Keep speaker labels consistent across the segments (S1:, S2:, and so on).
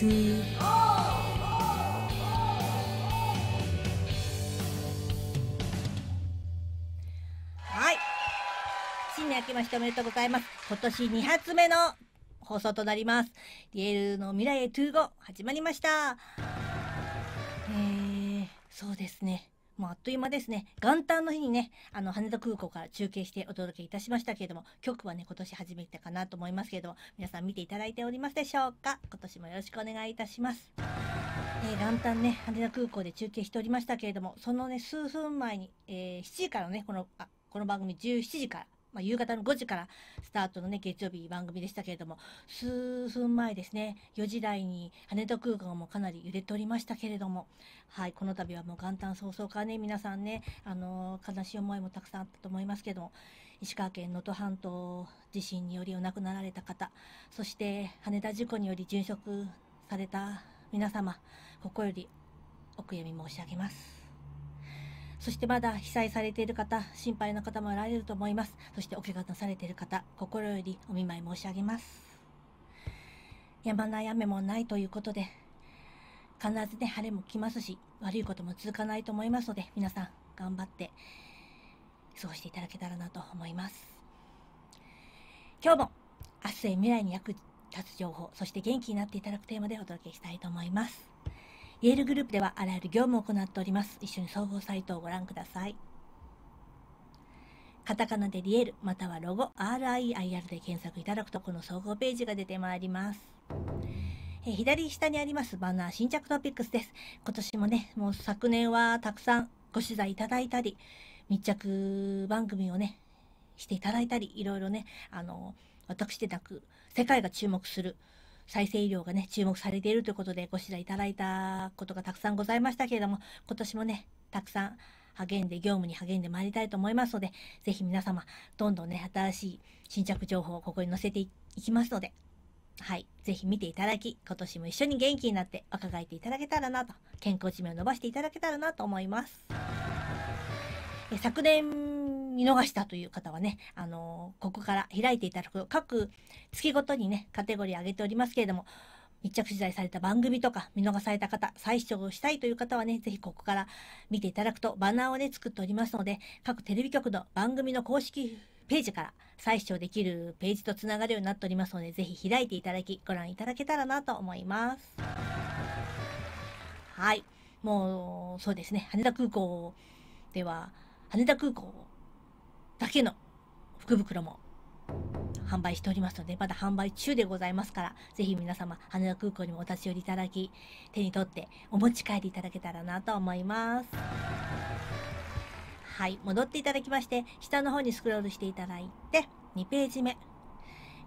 S1: はい新年明けましておめでとうございます今年二発目の放送となりますリエルの未来へ to go 始まりましたえー、そうですねもうあっという間ですね。元旦の日にね、あの、羽田空港から中継してお届けいたしましたけれども、局はね、今年初めてかなと思いますけれども、皆さん見ていただいておりますでしょうか今年もよろしくお願いいたします。えー、元旦ね、羽田空港で中継しておりましたけれども、そのね、数分前に、えー、7時からね、この、あこの番組17時からまあ、夕方の5時からスタートのね、月曜日番組でしたけれども、数分前ですね、4時台に羽田空港もかなり揺れておりましたけれども、はい、この度はもう元旦早々からね、皆さんね、あのー、悲しい思いもたくさんあったと思いますけども、石川県能登半島地震によりお亡くなられた方、そして羽田事故により殉職された皆様、ここよりお悔やみ申し上げます。そしてまだ被災されている方、心配な方もおられると思います。そしてお怪我なされている方、心よりお見舞い申し上げます。やまない雨もないということで、必ずね、晴れも来ますし、悪いことも続かないと思いますので、皆さん頑張って過ごしていただけたらなと思います。今日も明日へ未来に役立つ情報、そして元気になっていただくテーマでお届けしたいと思います。イェールグループではあらゆる業務を行っております。一緒に総合サイトをご覧ください。カタカナでリエル、またはロゴ RIEIR で検索いただくと、この総合ページが出てまいります。え左下にありますバナー新着トピックスです。今年もね、もう昨年はたくさんご取材いただいたり、密着番組をね、していただいたり、いろいろね、あの、私でなく、世界が注目する再生医療がね、注目されているということで、ご指導いただいたことがたくさんございましたけれども、今年もね、たくさん励んで、業務に励んでまいりたいと思いますので、ぜひ皆様、どんどんね、新しい新着情報をここに載せていきますので、はい、ぜひ見ていただき、今年も一緒に元気になって若返っていただけたらなと、健康寿命を伸ばしていただけたらなと思います。え昨年見逃したという方はね、あのここから開いていただく各月ごとにね、カテゴリー上げておりますけれども、密着取材された番組とか見逃された方、再視聴したいという方はね、ぜひここから見ていただくとバナーをね、作っておりますので、各テレビ局の番組の公式ページから再視聴できるページとつながるようになっておりますので、ぜひ開いていただき、ご覧いただけたらなと思います。はい。もう、そうですね、羽田空港では、羽田空港だけの福袋も販売しておりますので、まだ販売中でございますから、ぜひ皆様、羽田空港にもお立ち寄りいただき、手に取ってお持ち帰りいただけたらなと思います。はい、戻っていただきまして、下の方にスクロールしていただいて、2ページ目。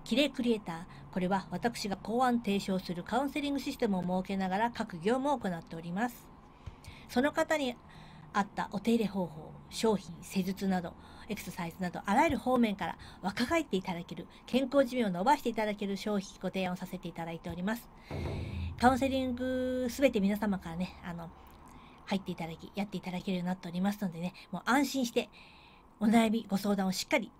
S1: キレイクリエイター。これは私が考案提唱するカウンセリングシステムを設けながら各業務を行っております。その方にあったお手入れ方法、商品、施術など、エクササイズなど、あらゆる方面から若返っていただける、健康寿命を伸ばしていただける商品ご提案をさせていただいております。カウンセリングすべて皆様からね、あの、入っていただき、やっていただけるようになっておりますのでね、もう安心して、お悩み、ご相談をしっかり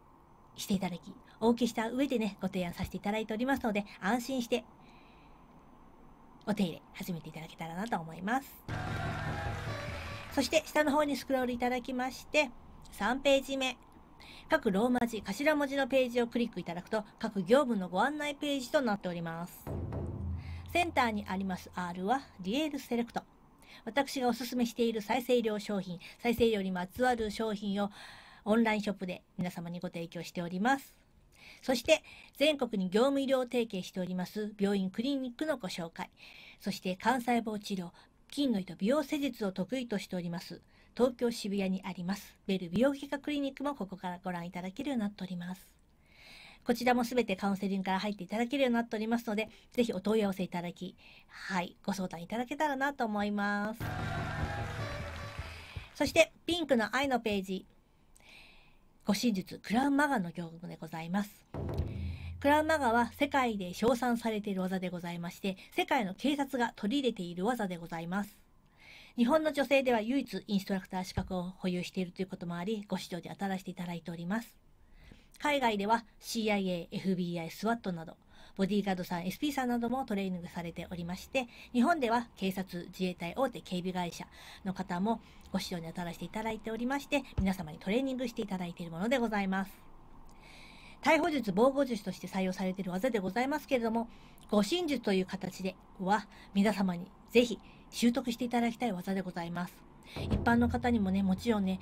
S1: していただき、お受けした上でね、ご提案させていただいておりますので、安心して、お手入れ始めていただけたらなと思います。そして下の方にスクロールいただきまして、3ページ目。各ローマ字、頭文字のページをクリックいただくと、各業務のご案内ページとなっております。センターにあります R は、ディエールセレクト。私がおすすめしている再生量商品、再生量にまつわる商品をオンラインショップで皆様にご提供しております。そして、全国に業務医療提携しております病院クリニックのご紹介。そして、幹細胞治療、金の糸美容施術を得意としております東京渋谷にありますベル美容外科クリニックもここからご覧いただけるようになっておりますこちらも全てカウンセリングから入っていただけるようになっておりますので是非お問い合わせいただきはいご相談いただけたらなと思いますそしてピンクの愛のページ護身術クラウンマガンの業務でございますクラウマガは世界で称賛されている技でございまして、世界の警察が取り入れている技でございます。日本の女性では唯一インストラクター資格を保有しているということもあり、ご視聴で当たらせていただいております。海外では CIA、FBI、SWAT など、ボディーガードさん、SP さんなどもトレーニングされておりまして、日本では警察、自衛隊、大手警備会社の方もご視聴に当たらせていただいておりまして、皆様にトレーニングしていただいているものでございます。逮捕術、防護術として採用されている技でございますけれども、護身術という形では、皆様にぜひ習得していただきたい技でございます。一般の方にもね、もちろんね、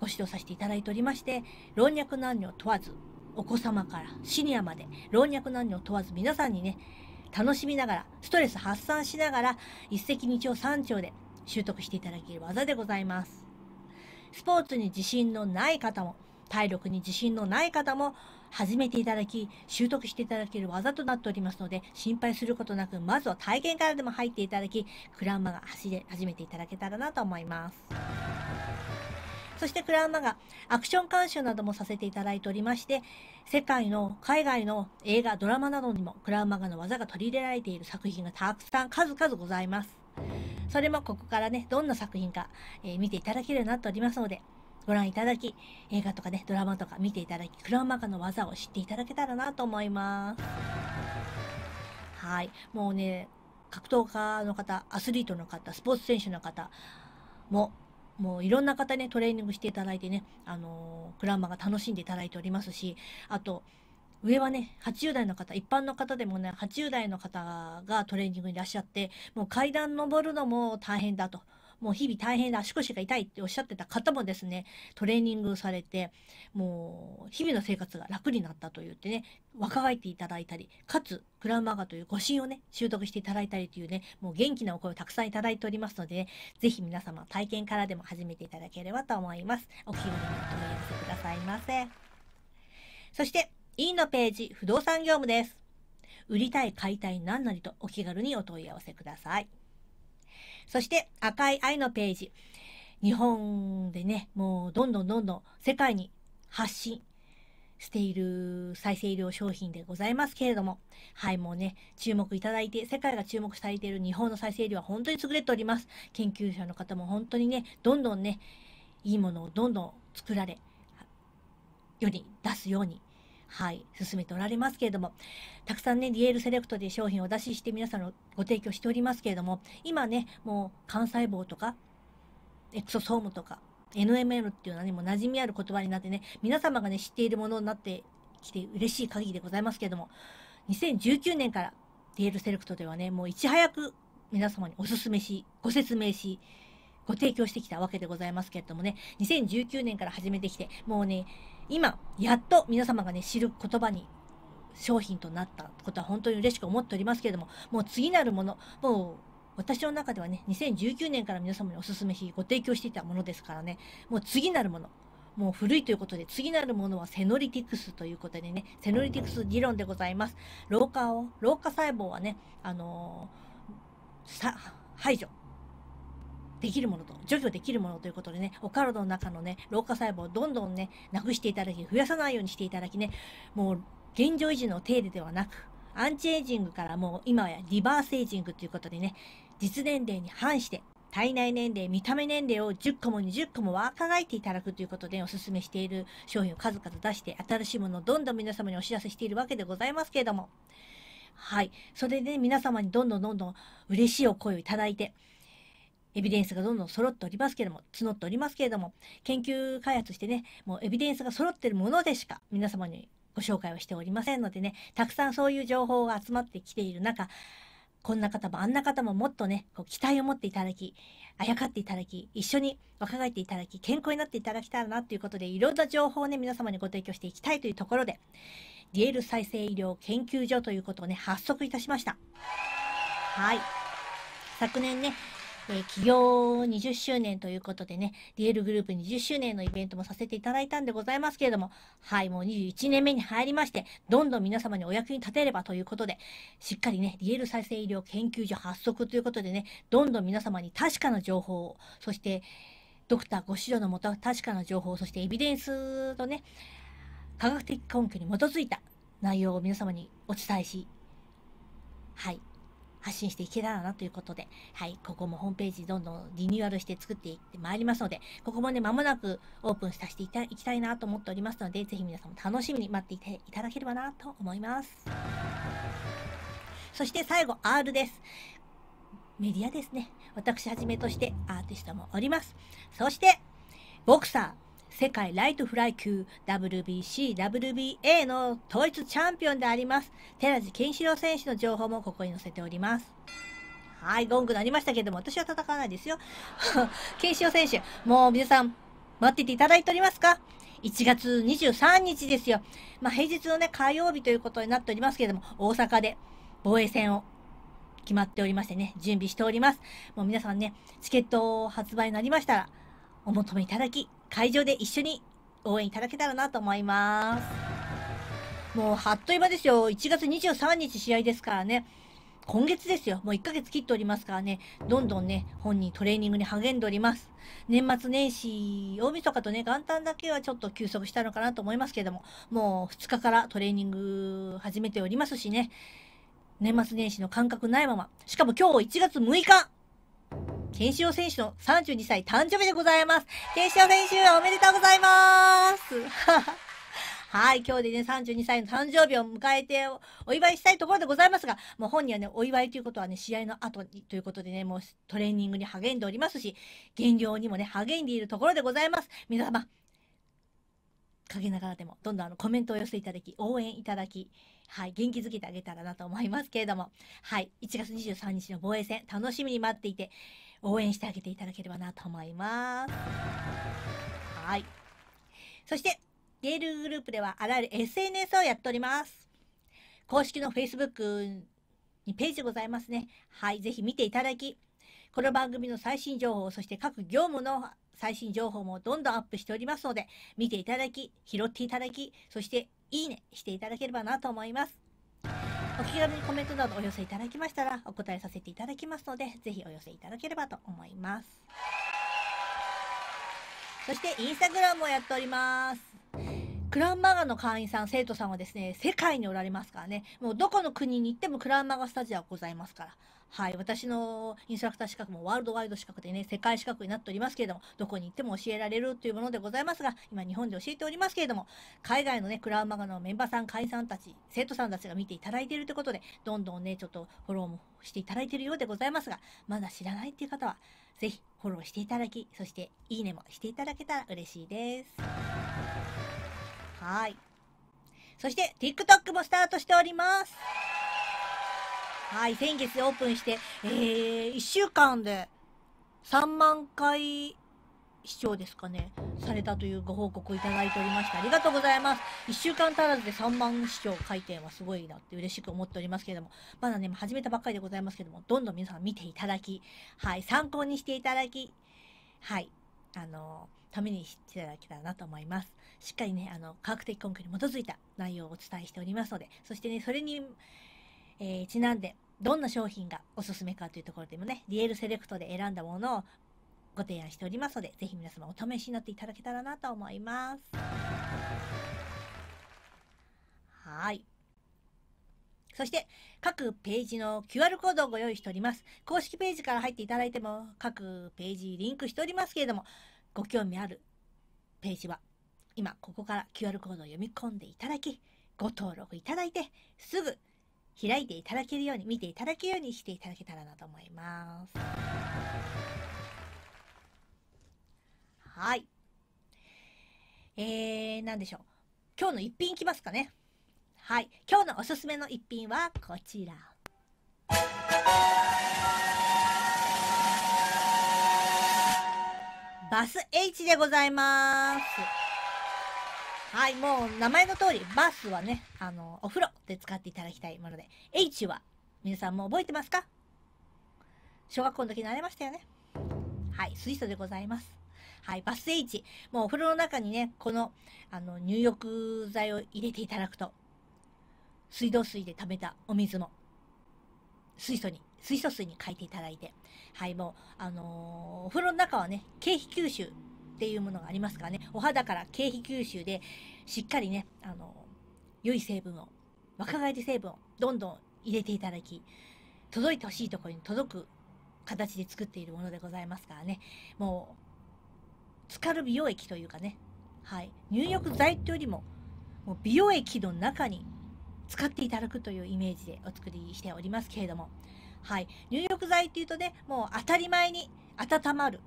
S1: ご指導させていただいておりまして、老若男女問わず、お子様からシニアまで、老若男女問わず皆さんにね、楽しみながら、ストレス発散しながら、一石二鳥三鳥で習得していただける技でございます。スポーツに自信のない方も、体力に自信のない方も、始めていただき、習得していただける技となっておりますので、心配することなく、まずは体験からでも入っていただき、クランマが走れ始めていただけたらなと思います。そしてクランマがアクション監修などもさせていただいておりまして、世界の海外の映画、ドラマなどにもクラウマガの技が取り入れられている作品がたくさん数々ございます。それもここからね、どんな作品か、えー、見ていただけるようになっておりますので、ご覧いただき、映画とかね、ドラマとか見ていただき、クラウマガの技を知っていただけたらなと思います。はい。もうね、格闘家の方、アスリートの方、スポーツ選手の方も、もういろんな方ね、トレーニングしていただいてね、あのー、クラウマが楽しんでいただいておりますし、あと、上はね、80代の方、一般の方でもね、80代の方がトレーニングにいらっしゃって、もう階段登るのも大変だと。もう日々大変で足腰が痛いっておっしゃってた方もですね、トレーニングされて、もう日々の生活が楽になったと言ってね、若返っていただいたり、かつ、クラウマガという誤身をね、習得していただいたりというね、もう元気なお声をたくさんいただいておりますので、ね、ぜひ皆様体験からでも始めていただければと思います。お気軽にお問い合わせくださいませ。そして、員のページ、不動産業務です。売りたい、買いたい、何なりとお気軽にお問い合わせください。そして赤い愛のページ。日本でね、もうどんどんどんどん世界に発信している再生医療商品でございますけれども、はい、もうね、注目いただいて、世界が注目されている日本の再生医療は本当に優れております。研究者の方も本当にね、どんどんね、いいものをどんどん作られ、世に出すようにはい、進めておられますけれども、たくさんね、ディエールセレクトで商品をお出しして皆さんのご提供しておりますけれども、今ね、もう幹細胞とか、エクソソームとか、NML っていうのはね、もう馴染みある言葉になってね、皆様がね、知っているものになってきて嬉しい限りでございますけれども、2019年からディエールセレクトではね、もういち早く皆様にお勧めし、ご説明し、ご提供してきたわけでございますけれどもね、2019年から始めてきて、もうね、今やっと皆様がね知る言葉に商品となったことは本当に嬉しく思っておりますけれどももう次なるものもう私の中ではね2019年から皆様におすすめしご提供していたものですからねもう次なるものもう古いということで次なるものはセノリティクスということでねセノリティクス理論でございます老化を老化細胞はねあのー、排除できるものと、除去できるものということでね、お体の中のね、老化細胞をどんどんね、なくしていただき、増やさないようにしていただきね、もう現状維持の手入れではなく、アンチエイジングからもう今やリバースエイジングということでね、実年齢に反して、体内年齢、見た目年齢を10個も20個も若返っていただくということでお勧めしている商品を数々出して、新しいものをどんどん皆様にお知らせしているわけでございますけれども。はい。それで、ね、皆様にどんどんどんどん嬉しいお声をいただいて、エビデンスがどんどん揃っておりますけれども、募っておりますけれども、研究開発してね、もうエビデンスが揃ってるものでしか皆様にご紹介をしておりませんのでね、たくさんそういう情報が集まってきている中、こんな方もあんな方ももっとね、こう期待を持っていただき、あやかっていただき、一緒に若返っていただき、健康になっていただきたいなということで、いろんな情報をね、皆様にご提供していきたいというところで、ディエル再生医療研究所ということをね、発足いたしました。はい。昨年ね、え起業20周年ということでね、リエルグループ20周年のイベントもさせていただいたんでございますけれども、はい、もう21年目に入りまして、どんどん皆様にお役に立てればということで、しっかりね、リエル再生医療研究所発足ということでね、どんどん皆様に確かな情報を、そして、ドクターご指導のもと確かな情報、そしてエビデンスとね、科学的根拠に基づいた内容を皆様にお伝えし、はい、発信していけたらなということで、はい、ここもホームページどんどんリニューアルして作っていってまいりますので、ここもね、まもなくオープンさせていたいきたいなと思っておりますので、ぜひ皆さんも楽しみに待っていていただければなと思います。そして最後、R です。メディアですね。私はじめとしてアーティストもおります。そして、ボクサー、世界ライトフライ級 WBC、WBA の統一チャンピオンであります、寺地健志郎選手の情報もここに載せております。はい、ゴングなりましたけども、私は戦わないですよ。健志郎選手、もう皆さん、待ってていただいておりますか ?1 月23日ですよ。まあ、平日のね、火曜日ということになっておりますけれども、大阪で防衛戦を決まっておりましてね、準備しております。もう皆さんね、チケット発売になりましたら、お求めいただき、会場で一緒に応援いただけたらなと思います。もう、はっという間ですよ。1月23日試合ですからね。今月ですよ。もう1ヶ月切っておりますからね。どんどんね、本人トレーニングに励んでおります。年末年始、大晦日とね、元旦だけはちょっと休息したのかなと思いますけれども、もう2日からトレーニング始めておりますしね。年末年始の感覚ないまま。しかも今日1月6日ケンシロ選手の32歳誕生日でございます。ケンシロ選手、おめでとうございます。はい、今日でね、32歳の誕生日を迎えてお祝いしたいところでございますが、もう本人はね、お祝いということはね、試合の後にということでね、もうトレーニングに励んでおりますし、減量にもね、励んでいるところでございます。皆様、陰ながらでも、どんどんあのコメントを寄せていただき、応援いただき、はい、元気づけてあげたらなと思いますけれども、はい、1月23日の防衛戦、楽しみに待っていて、応援してあげていただければなと思います。はい。そして、ゲールグループではあらゆる SNS をやっております。公式の Facebook にページございますね。はい、ぜひ見ていただき、この番組の最新情報、そして各業務の最新情報もどんどんアップしておりますので、見ていただき、拾っていただき、そしていいねしていただければなと思います。お気軽にコメントなどお寄せいただきましたらお答えさせていただきますので、ぜひお寄せいただければと思います。そしてインスタグラムもやっております。クランマガの会員さん、生徒さんはですね、世界におられますからね、もうどこの国に行ってもクランマガスタジアムございますから、はい、私のインストラクター資格もワールドワイド資格でね、世界資格になっておりますけれども、どこに行っても教えられるというものでございますが、今日本で教えておりますけれども、海外のね、クラウマガのメンバーさん、会員さんたち、生徒さんたちが見ていただいているということで、どんどんね、ちょっとフォローもしていただいているようでございますが、まだ知らないっていう方は、ぜひフォローしていただき、そしていいねもしていただけたら嬉しいです。はい。そして、TikTok もスタートしております。はい、先月オープンして、えー、1週間で3万回視聴ですかね、されたというご報告をいただいておりまして、ありがとうございます。1週間足らずで3万視聴回転はすごいなって嬉しく思っておりますけれども、まだね、始めたばっかりでございますけども、どんどん皆さん見ていただき、はい、参考にしていただき、はい、あのためにしていただけたらなと思います。しっかりね、あの、科学的根拠に基づいた内容をお伝えしておりますので、そしてね、それに、えー、ちなんで、どんな商品がおすすめかというところでもね、リエルセレクトで選んだものをご提案しておりますので、ぜひ皆様お試しになっていただけたらなと思います。はい。そして、各ページの QR コードをご用意しております。公式ページから入っていただいても、各ページリンクしておりますけれども、ご興味あるページは、今ここから QR コードを読み込んでいただき、ご登録いただいて、すぐ開いていただけるように、見ていただけるようにしていただけたらなと思います。はい。えー、なんでしょう。今日の一品いきますかね。はい。今日のおすすめの一品はこちら。バス H でございます。はい、もう名前の通り、バスはね、あの、お風呂で使っていただきたいもので、H は皆さんも覚えてますか小学校の時に習れましたよね。はい、水素でございます。はい、バス H。もうお風呂の中にね、この、あの、入浴剤を入れていただくと、水道水で溜めたお水も、水素に、水素水に変えていただいて、はい、もう、あのー、お風呂の中はね、経費吸収っていうものがありますからね、お肌から経皮吸収で、しっかりね、あの、良い成分を、若返り成分をどんどん入れていただき、届いてほしいところに届く形で作っているものでございますからね、もう、つかる美容液というかね、はい、入浴剤というよりも、もう美容液の中に使っていただくというイメージでお作りしておりますけれども、はい、入浴剤っていうとね、もう当たり前に温まる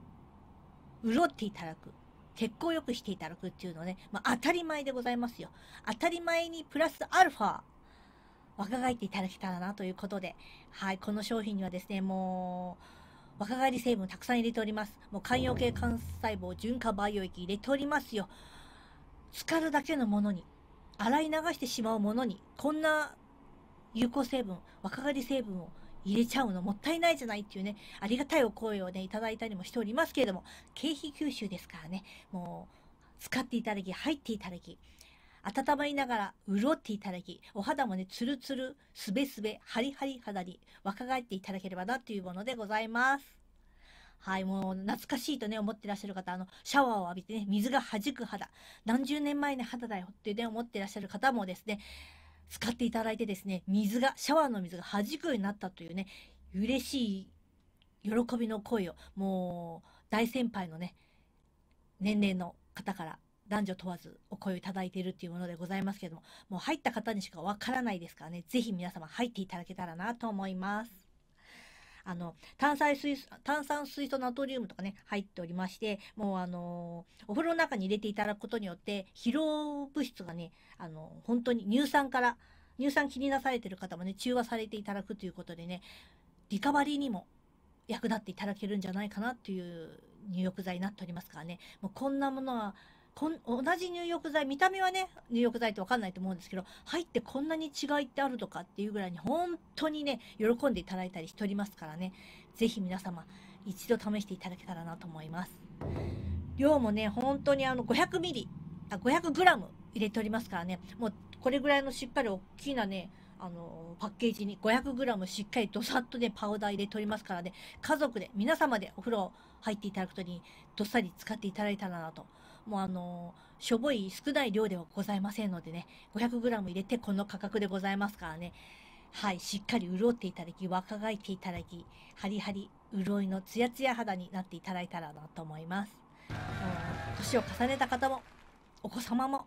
S1: 潤っていただく。血行良くしていただくっていうのね、まあ、当たり前でございますよ。当たり前にプラスアルファ、若返っていただけたらなということで、はい、この商品にはですね、もう、若返り成分たくさん入れております。もう肝容系幹細胞、循化培養液入れておりますよ。浸かるだけのものに、洗い流してしまうものに、こんな有効成分、若返り成分を入れちゃうのもったいないじゃないっていうね、ありがたいお声をね、いただいたりもしておりますけれども、経費吸収ですからね、もう、使っていただき、入っていただき、温まりながら潤っていただき、お肌もね、ツルツル、すべすべ、ハリハリ肌に若返っていただければなというものでございます。はい、もう懐かしいとね、思ってらっしゃる方、あの、シャワーを浴びてね、水が弾く肌、何十年前の肌だよってね、思ってらっしゃる方もですね、使っていただいてですね、水が、シャワーの水が弾くようになったというね、嬉しい喜びの声を、もう、大先輩のね、年齢の方から男女問わずお声をいただいているっていうものでございますけども、もう入った方にしかわからないですからね、ぜひ皆様入っていただけたらなと思います。あの、炭酸水素、炭酸水素ナトリウムとかね、入っておりまして、もうあの、お風呂の中に入れていただくことによって、疲労物質がね、あの、本当に乳酸から、乳酸気になされてる方もね、中和されていただくということでね、リカバリーにも役立っていただけるんじゃないかなっていう入浴剤になっておりますからね、もうこんなものはこん同じ入浴剤見た目はね入浴剤って分かんないと思うんですけど入ってこんなに違いってあるとかっていうぐらいに本当にね喜んでいただいたりしておりますからね是非皆様一度試していただけたらなと思います量もね本当にあの500ミリあ 500g 入れておりますからねもうこれぐらいのしっかり大きなねあのパッケージに 500g しっかりどさっとねパウダー入れておりますからね家族で皆様でお風呂入っていただくとにどっさり使っていただいたらなともうあの、しょぼい少ない量ではございませんのでね、500g 入れてこの価格でございますからね。はい、しっかり潤っていただき、若返っていただき、ハリハリ、潤いのツヤツヤ肌になっていただいたらなと思います。年を重ねた方も、お子様も、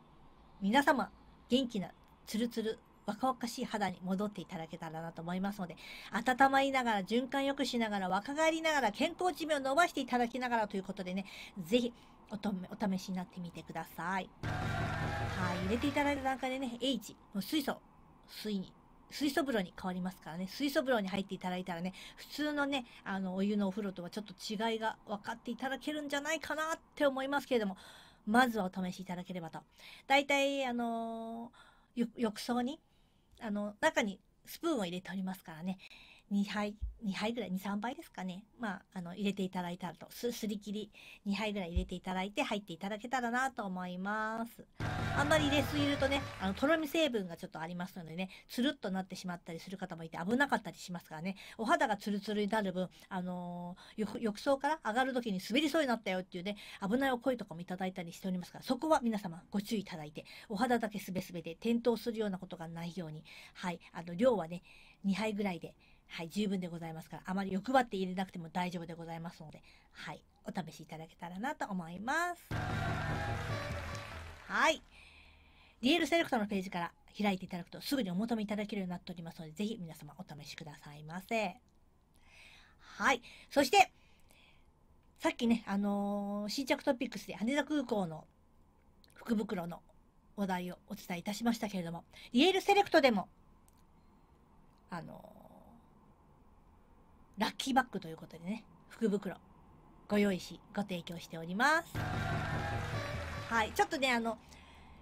S1: 皆様、元気な、ツルツル、若々しい肌に戻っていただけたらなと思いますので、温まりながら、循環良くしながら、若返りながら、健康寿命を伸ばしていただきながらということでね、ぜひ、おとめお試しになってみてください。はい、入れていただいた段階でね、H、もう水素、水に水素風呂に変わりますからね、水素風呂に入っていただいたらね、普通のね、あの、お湯のお風呂とはちょっと違いが分かっていただけるんじゃないかなって思いますけれども、まずはお試しいただければと。大体、あのー、浴槽に、あの、中にスプーンを入れておりますからね、2杯、2杯ぐらい、2、3杯ですかね。まあ、あの、入れていただいたらと、す、すり切り2杯ぐらい入れていただいて入っていただけたらなと思います。あんまり入れすぎるとね、あの、とろみ成分がちょっとありますのでね、つるっとなってしまったりする方もいて危なかったりしますからね、お肌がツルツルになる分、あのー、浴槽から上がる時に滑りそうになったよっていうね、危ないお声とかもいただいたりしておりますから、そこは皆様ご注意いただいて、お肌だけすべすべで転倒するようなことがないように、はい、あの、量はね、2杯ぐらいで、はい、十分でございますから、あまり欲張って入れなくても大丈夫でございますので、はい、お試しいただけたらなと思います。はい。リエルセレクトのページから開いていただくとすぐにお求めいただけるようになっておりますので、ぜひ皆様お試しくださいませ。はい。そして、さっきね、あのー、新着トピックスで羽田空港の福袋の話題をお伝えいたしましたけれども、リエルセレクトでも、あのーラッキーバッグということでね、福袋、ご用意し、ご提供しております。はい、ちょっとね、あの、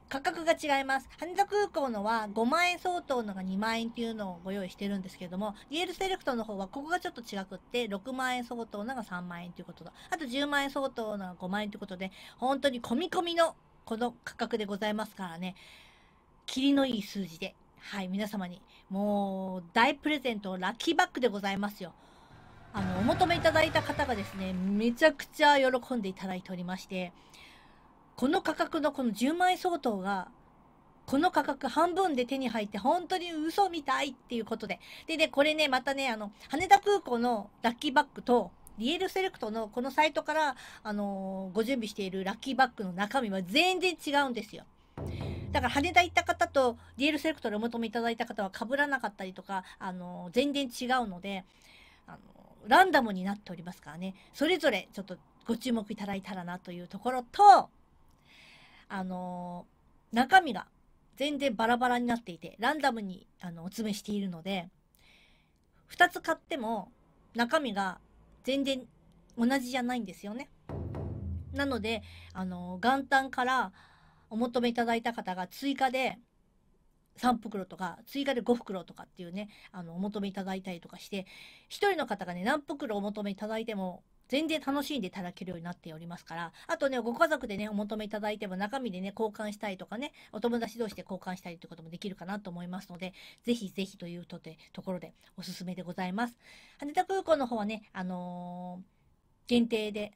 S1: 価格が違います。羽田空港のは5万円相当のが2万円っていうのをご用意してるんですけども、リエルセレクトの方はここがちょっと違くって、6万円相当のが3万円ということと、あと10万円相当のが5万円ということで、本当に込み込みのこの価格でございますからね、りのいい数字で、はい、皆様にもう大プレゼント、ラッキーバッグでございますよ。あの、お求めいただいた方がですね、めちゃくちゃ喜んでいただいておりまして、この価格のこの10万円相当が、この価格半分で手に入って本当に嘘みたいっていうことで。で、で、これね、またね、あの、羽田空港のラッキーバッグと、リエルセレクトのこのサイトから、あのー、ご準備しているラッキーバッグの中身は全然違うんですよ。だから羽田行った方とリエルセレクトでお求めいただいた方は被らなかったりとか、あのー、全然違うので、あのーランダムになっておりますからねそれぞれちょっとご注目いただいたらなというところとあのー、中身が全然バラバラになっていてランダムにあのお詰めしているので2つ買っても中身が全然同じじゃないんですよね。なのであの元旦からお求めいただいた方が追加で3袋とか、追加で5袋とかっていうね、あの、お求めいただいたりとかして、1人の方がね、何袋お求めいただいても、全然楽しんでいただけるようになっておりますから、あとね、ご家族でね、お求めいただいても中身でね、交換したりとかね、お友達同士で交換したりということもできるかなと思いますので、ぜひぜひというとて、ところでおすすめでございます。羽田空港の方はね、あのー、限定で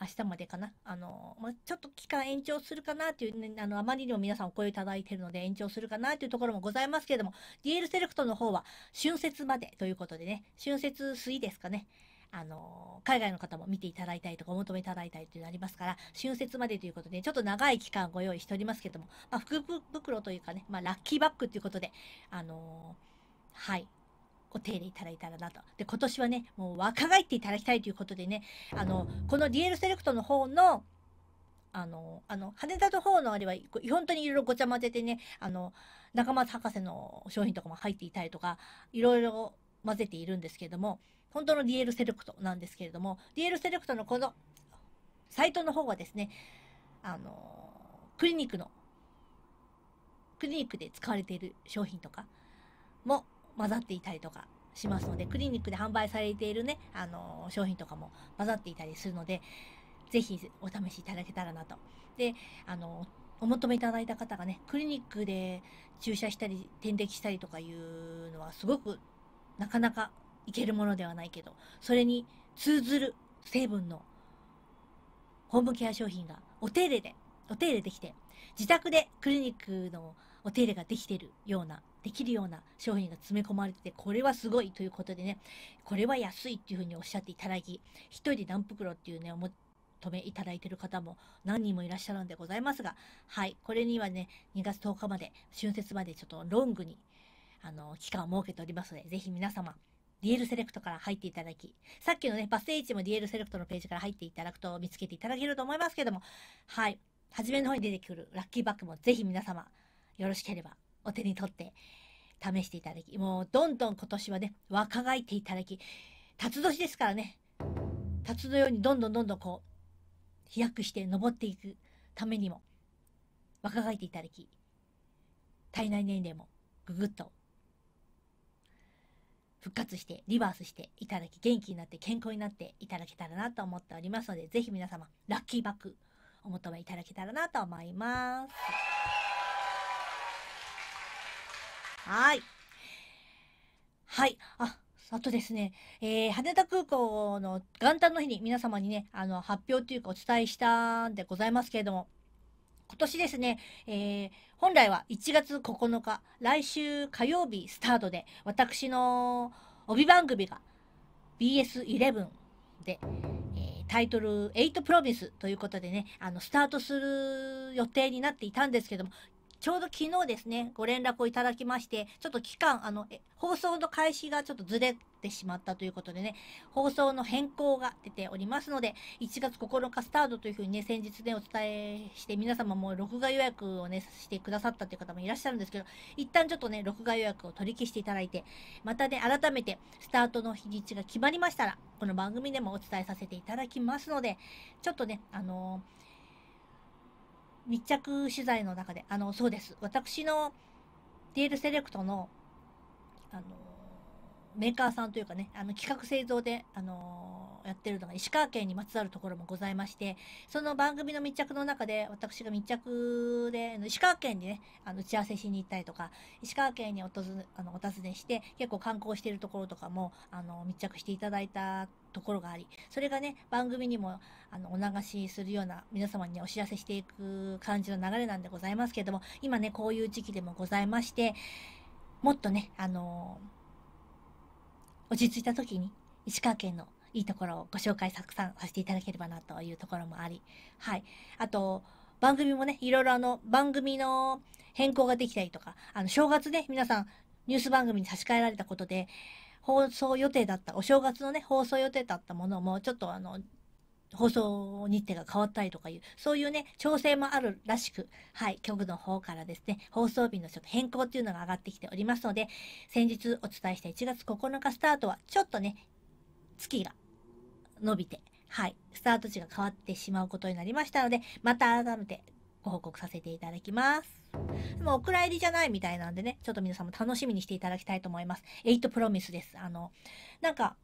S1: 明日までかな。あの、まあ、ちょっと期間延長するかなという、ね、あの、あまりにも皆さんお声いただいているので延長するかなというところもございますけれども、DL セレクトの方は春節までということでね、春節過ぎですかね。あの、海外の方も見ていただいたりとか、お求めいただいたりというのがありますから、春節までということで、ちょっと長い期間ご用意しておりますけども、まあ、福袋というかね、まあ、ラッキーバッグということで、あのー、はい、ご丁寧いただいたらなと。で、今年はね、もう若返っていただきたいということでね、あの、このディエルセレクトの方の、あの、あの、羽田の方のあれは、本当にいろいろごちゃ混ぜてね、あの、中松博士の商品とかも入っていたりとか、いろいろ混ぜているんですけれども、本当のディエルセレクトなんですけれども、ディエルセレクトのこのサイトの方はですね、あの、クリニックの、クリニックで使われている商品とかも混ざっていたりとかしますので、クリニックで販売されているね、あの商品とかも混ざっていたりするので、ぜひお試しいただけたらなと。で、あの、お求めいただいた方がね、クリニックで注射したり、点滴したりとかいうのはすごくなかなかいけるものではないけど、それに通ずる成分のホームケア商品がお手入れで、お手入れできて、自宅でクリニックのお手入れができてるようなできるような商品が詰め込まれてて、これはすごいということでね、これは安いっていうふうにおっしゃっていただき、1人で何袋っていうね、お求めいただいている方も何人もいらっしゃるんでございますが、はい、これにはね、2月10日まで、春節までちょっとロングに、あの、期間を設けておりますので、ぜひ皆様、ディエルセレクトから入っていただき、さっきのね、バスエ位置もディエルセレクトのページから入っていただくと見つけていただけると思いますけども、はい、初めの方に出てくるラッキーバッグもぜひ皆様、よろしければお手に取って試していただき、もうどんどん今年はね、若返っていただき、辰年ですからね、辰のようにどんどんどんどんこう、飛躍して登っていくためにも、若返っていただき、体内年齢もぐぐっと復活してリバースしていただき元気になって健康になっていただけたらなと思っておりますのでぜひ皆様ラッキーバッグお求めいただけたらなと思います。はい。はい。あ、あとですね、えー、羽田空港の元旦の日に皆様にね、あの、発表というかお伝えしたんでございますけれども、今年ですね、えー、本来は1月9日、来週火曜日スタートで、私の帯番組が BS11 で、えー、タイトル8プロミスということでね、あの、スタートする予定になっていたんですけども、ちょうど昨日ですね、ご連絡をいただきまして、ちょっと期間、あの、放送の開始がちょっとずれてしまったということでね、放送の変更が出ておりますので、1月9日スタートというふうにね、先日ね、お伝えして、皆様も録画予約をね、してくださったという方もいらっしゃるんですけど、一旦ちょっとね、録画予約を取り消していただいて、またね、改めて、スタートの日にちが決まりましたら、この番組でもお伝えさせていただきますので、ちょっとね、あのー密着取材の中で、あの、そうです。私のディールセレクトの、あの、メーカーさんというかね、あの、企画製造で、あの、やってるのが石川県にまつわるところもございまして、その番組の密着の中で、私が密着で、石川県にね、あの、打ち合わせしに行ったりとか、石川県に訪あの、お尋ねして、結構観光してるところとかも、あの、密着していただいたところがあり、それがね、番組にもあのお流しするような皆様に、お知らせしていく感じの流れなんでございますけれども、今ね、こういう時期でもございまして、もっとね、あのー、落ち着いた時に石川県のいいところをご紹介たくさんさせていただければなというところもあり、はい。あと、番組もね、いろいろあの、番組の変更ができたりとか、あの、正月で皆さん、ニュース番組に差し替えられたことで、放送予定だった、お正月のね、放送予定だったものも、ちょっとあの、放送日程が変わったりとかいう、そういうね、調整もあるらしく、はい、局の方からですね、放送日のちょっと変更っていうのが上がってきておりますので、先日お伝えした1月9日スタートは、ちょっとね、月が伸びて、はい、スタート値が変わってしまうことになりましたので、また改めてご報告させていただきます。でも、お蔵入りじゃないみたいなんでね、ちょっと皆さんも楽しみにしていただきたいと思います。8プロミスです。あの、なんか、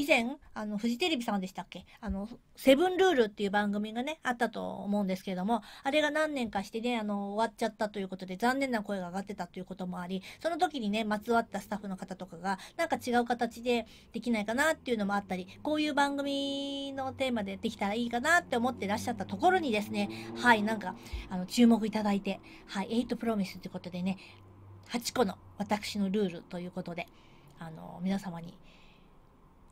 S1: 以前、あの、フジテレビさんでしたっけあの、セブンルールっていう番組がね、あったと思うんですけれども、あれが何年かしてね、あの、終わっちゃったということで、残念な声が上がってたということもあり、その時にね、まつわったスタッフの方とかが、なんか違う形でできないかなっていうのもあったり、こういう番組のテーマでできたらいいかなって思ってらっしゃったところにですね、はい、なんか、あの、注目いただいて、はい、8プロミスってことでね、8個の私のルールということで、あの、皆様に、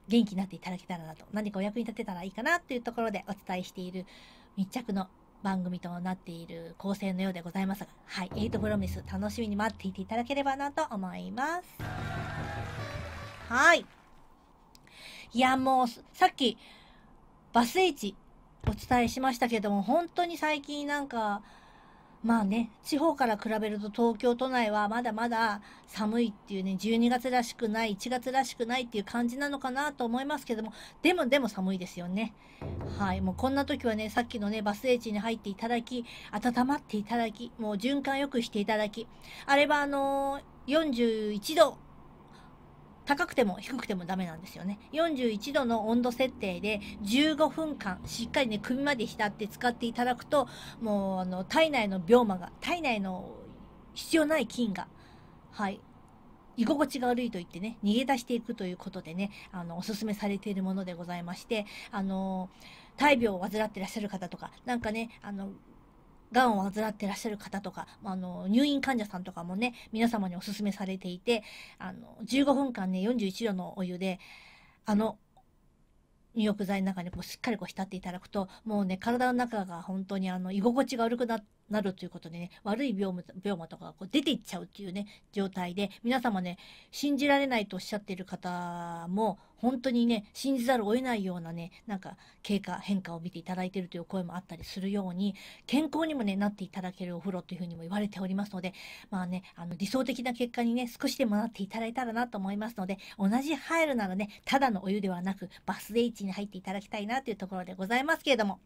S1: 元気になっていただけたらなと、何かお役に立てたらいいかなというところでお伝えしている密着の番組となっている構成のようでございますが、はい、エイトプロミス楽しみに待っていていただければなと思います。はい。いや、もう、さっき、バス位置お伝えしましたけども、本当に最近なんか、まあね、地方から比べると東京都内はまだまだ寒いっていうね、12月らしくない、1月らしくないっていう感じなのかなと思いますけども、でもでも寒いですよね。はい、もうこんな時はね、さっきのね、バス停地に入っていただき、温まっていただき、もう循環よくしていただき、あればあのー、41度高くても低くてもダメなんですよね。41度の温度設定で15分間、しっかりね、首まで浸って使っていただくと、もう、あの、体内の病魔が、体内の必要ない菌が、はい、居心地が悪いと言ってね、逃げ出していくということでね、あの、おすすめされているものでございまして、あの、大病を患ってらっしゃる方とか、なんかね、あの、がんを患ってらっしゃる方とか、あの、入院患者さんとかもね、皆様にお勧めされていて、あの、15分間ね、41度のお湯で、あの、入浴剤の中にこうしっかりこう浸っていただくと、もうね、体の中が本当にあの、居心地が悪くなって、なるということでね、悪い病魔とかがこう出ていっちゃうっていうね、状態で、皆様ね、信じられないとおっしゃっている方も、本当にね、信じざるを得ないようなね、なんか経過、変化を見ていただいているという声もあったりするように、健康にもね、なっていただけるお風呂というふうにも言われておりますので、まあね、あの理想的な結果にね、少しでもなっていただいたらなと思いますので、同じ入るならね、ただのお湯ではなく、バスでイに入っていただきたいなというところでございますけれども、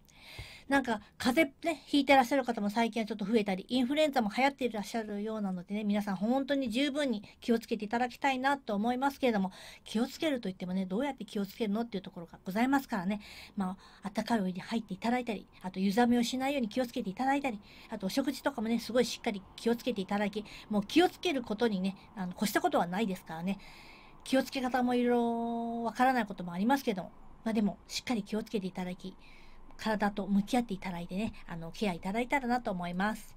S1: なんか風邪ね、ひいてらっしゃる方も最近はちょっと増えたり、インフルエンザも流行っていらっしゃるようなのでね、皆さん本当に十分に気をつけていただきたいなと思いますけれども、気をつけるといってもね、どうやって気をつけるのっていうところがございますからね、まあ、あったかいお湯に入っていただいたり、あと湯冷めをしないように気をつけていただいたり、あとお食事とかもね、すごいしっかり気をつけていただき、もう気をつけることにね、あの、越したことはないですからね、気をつけ方もいろいろわからないこともありますけども、まあでも、しっかり気をつけていただき、体と向き合っていただいてね、あの、ケアいただいたらなと思います。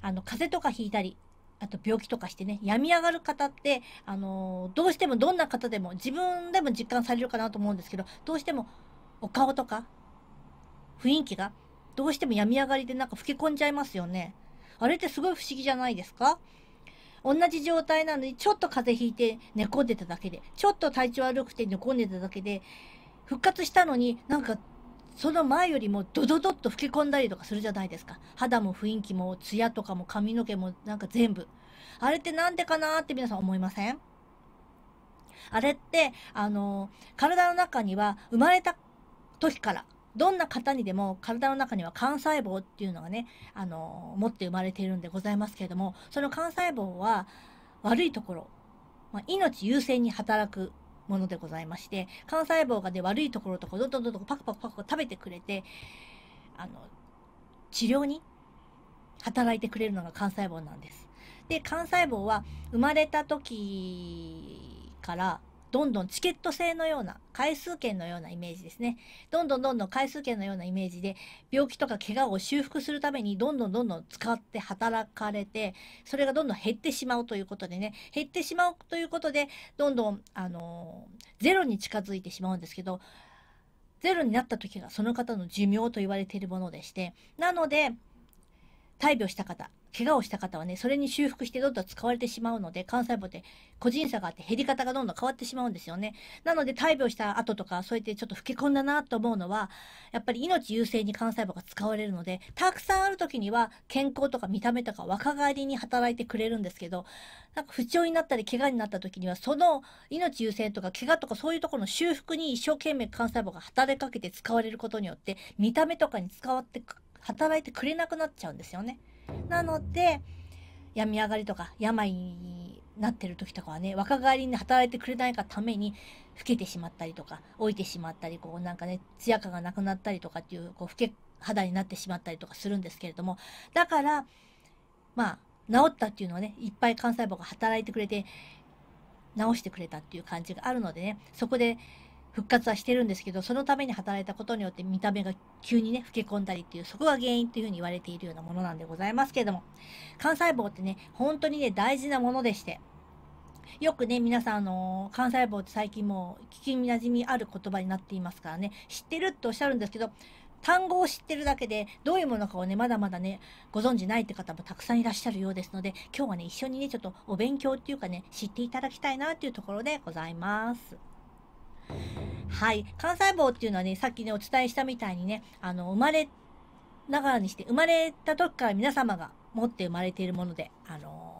S1: あの、風邪とかひいたり、あと病気とかしてね、病み上がる方って、あの、どうしてもどんな方でも、自分でも実感されるかなと思うんですけど、どうしてもお顔とか、雰囲気が、どうしても病み上がりでなんか老け込んじゃいますよね。あれってすごい不思議じゃないですか同じ状態なのに、ちょっと風邪ひいて寝込んでただけで、ちょっと体調悪くて寝込んでただけで、復活したのになんかその前よりもドドドッと吹き込んだりとかするじゃないですか肌も雰囲気もツヤとかも髪の毛もなんか全部あれってなんでかなって皆さん思いませんあれってあの体の中には生まれた時からどんな方にでも体の中には幹細胞っていうのがねあの持って生まれているんでございますけれどもその幹細胞は悪いところ、まあ、命優先に働くものでございまして、幹細胞がで、悪いところとか、どんどんどんどんパクパクパク食べてくれて、あの、治療に働いてくれるのが幹細胞なんです。で、幹細胞は生まれた時からどんどんチケット制のような回数券のようなイメージですねどんどんどんどん回数券のようなイメージで病気とか怪我を修復するためにどんどんどんどん使って働かれてそれがどんどん減ってしまうということでね減ってしまうということでどんどんあのゼロに近づいてしまうんですけどゼロになった時がその方の寿命と言われているものでしてなので大病した方怪我をした方はね、それに修復してどんどん使われてしまうので、幹細胞って個人差があって減り方がどんどん変わってしまうんですよね。なので、大病した後とか、そうやってちょっと老け込んだなと思うのは、やっぱり命優先に幹細胞が使われるので、たくさんある時には健康とか見た目とか若返りに働いてくれるんですけど、なんか不調になったり怪我になった時には、その命優先とか怪我とかそういうところの修復に一生懸命幹細胞が働きかけて使われることによって、見た目とかに使わって、働いてくれなくなっちゃうんですよね。なので病み上がりとか病になってる時とかはね若返りに働いてくれないがために老けてしまったりとか老いてしまったりこうなんかね艶感がなくなったりとかっていうこう老け肌になってしまったりとかするんですけれどもだからまあ治ったっていうのはねいっぱい幹細胞が働いてくれて治してくれたっていう感じがあるのでねそこで復活はしてるんですけど、そのために働いたことによって見た目が急にね、老け込んだりっていう、そこが原因というふうに言われているようなものなんでございますけれども、幹細胞ってね、本当にね、大事なものでして、よくね、皆さん、あのー、幹細胞って最近もう聞き馴染みある言葉になっていますからね、知ってるっておっしゃるんですけど、単語を知ってるだけで、どういうものかをね、まだまだね、ご存じないって方もたくさんいらっしゃるようですので、今日はね、一緒にね、ちょっとお勉強っていうかね、知っていただきたいなっていうところでございます。はい。幹細胞っていうのはね、さっきね、お伝えしたみたいにね、あの、生まれながらにして、生まれた時から皆様が持って生まれているもので、あの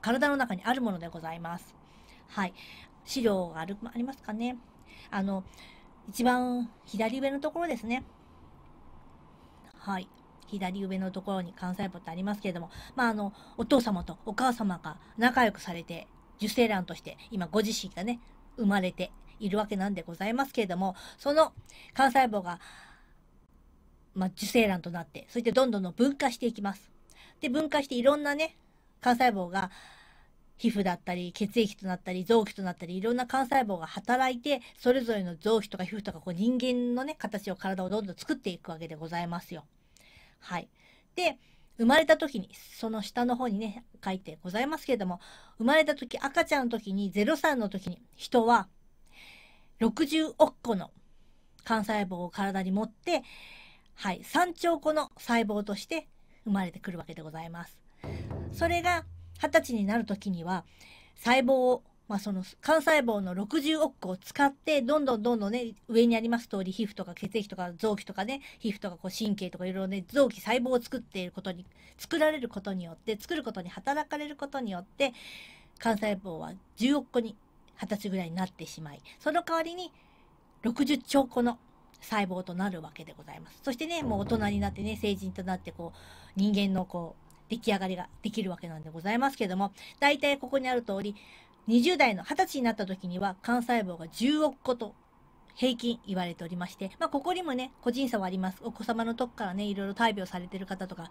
S1: 体の中にあるものでございます。はい。資料がある、ありますかね。あの、一番左上のところですね。はい。左上のところに幹細胞ってありますけれども、まあ、あの、お父様とお母様が仲良くされて、受精卵として、今ご自身がね、生まれているわけなんでございますけれども、その幹細胞が、まあ、受精卵となって、そしてどんどん分化していきます。で、分化していろんなね、幹細胞が、皮膚だったり、血液となったり、臓器となったり、いろんな幹細胞が働いて、それぞれの臓器とか皮膚とか、こう人間のね、形を体をどんどん作っていくわけでございますよ。はい。で、生まれた時に、その下の方にね、書いてございますけれども、生まれた時、赤ちゃんの時に、0歳の時に、人は、60億個の幹細胞を体に持って、はい、3兆個の細胞として生まれてくるわけでございます。それが20歳になる時には細胞を、まあ、その幹細胞の60億個を使ってどんどんどんどんね上にあります通り皮膚とか血液とか臓器とかね皮膚とかこう神経とかいろいろね臓器細胞を作っていることに作られることによって作ることに働かれることによって幹細胞は10億個に二十歳ぐらいになってしまいその代わりに60兆個の細胞となるわけでございます。そしてね、もう大人になってね、成人となって、こう、人間のこう、出来上がりができるわけなんでございますけども、だいたいここにある通り、20代の20歳になった時には、幹細胞が10億個と平均言われておりまして、まあ、ここにもね、個人差はあります。お子様のとこからね、いろいろ大病されてる方とか、